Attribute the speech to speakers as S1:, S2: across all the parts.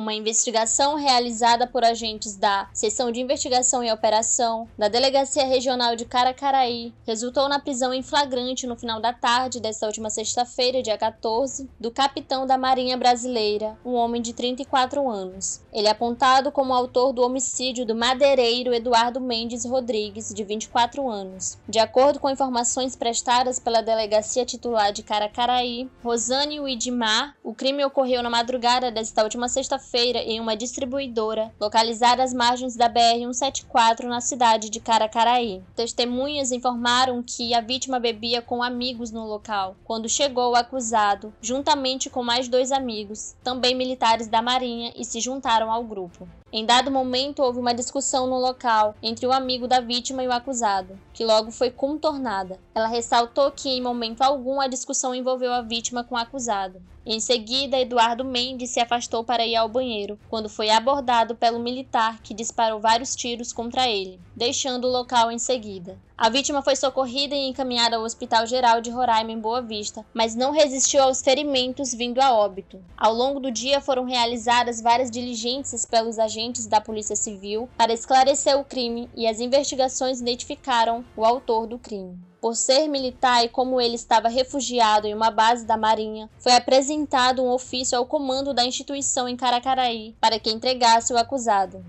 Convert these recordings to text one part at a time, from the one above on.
S1: uma investigação realizada por agentes da Seção de Investigação e Operação da Delegacia Regional de Caracaraí resultou na prisão em flagrante no final da tarde desta última sexta-feira, dia 14, do capitão da Marinha Brasileira, um homem de 34 anos. Ele é apontado como autor do homicídio do madeireiro Eduardo Mendes Rodrigues, de 24 anos. De acordo com informações prestadas pela delegacia titular de Caracaraí, Rosane Widmar, o crime ocorreu na madrugada desta última sexta-feira feira em uma distribuidora localizada às margens da BR-174 na cidade de Caracaraí. Testemunhas informaram que a vítima bebia com amigos no local quando chegou o acusado, juntamente com mais dois amigos, também militares da Marinha, e se juntaram ao grupo. Em dado momento, houve uma discussão no local entre o amigo da vítima e o acusado, que logo foi contornada. Ela ressaltou que, em momento algum, a discussão envolveu a vítima com o acusado. Em seguida, Eduardo Mendes se afastou para ir ao banheiro banheiro quando foi abordado pelo militar que disparou vários tiros contra ele, deixando o local em seguida. A vítima foi socorrida e encaminhada ao Hospital Geral de Roraima, em Boa Vista, mas não resistiu aos ferimentos vindo a óbito. Ao longo do dia foram realizadas várias diligências pelos agentes da Polícia Civil para esclarecer o crime e as investigações identificaram o autor do crime. Por ser militar e como ele estava refugiado em uma base da Marinha, foi apresentado um ofício ao comando da instituição em Caracaraí para que entregasse o acusado.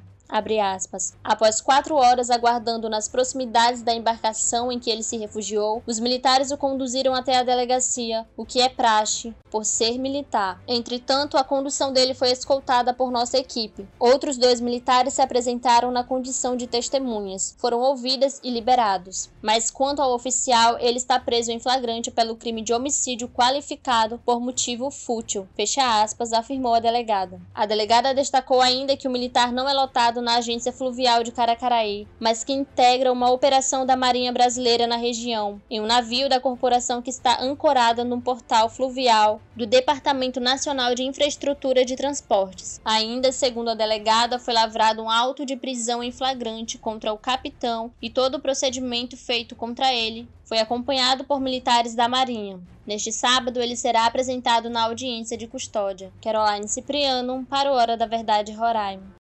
S1: Após quatro horas aguardando nas proximidades da embarcação em que ele se refugiou, os militares o conduziram até a delegacia, o que é praxe, por ser militar. Entretanto, a condução dele foi escoltada por nossa equipe. Outros dois militares se apresentaram na condição de testemunhas, foram ouvidas e liberados. Mas quanto ao oficial, ele está preso em flagrante pelo crime de homicídio qualificado por motivo fútil, fecha aspas, afirmou a delegada. A delegada destacou ainda que o militar não é lotado na Agência Fluvial de Caracaraí, mas que integra uma operação da Marinha Brasileira na região, em um navio da corporação que está ancorada num portal fluvial do Departamento Nacional de Infraestrutura de Transportes. Ainda, segundo a delegada, foi lavrado um auto de prisão em flagrante contra o capitão e todo o procedimento feito contra ele foi acompanhado por militares da Marinha. Neste sábado, ele será apresentado na audiência de custódia. Caroline Cipriano, para o Hora da Verdade Roraima.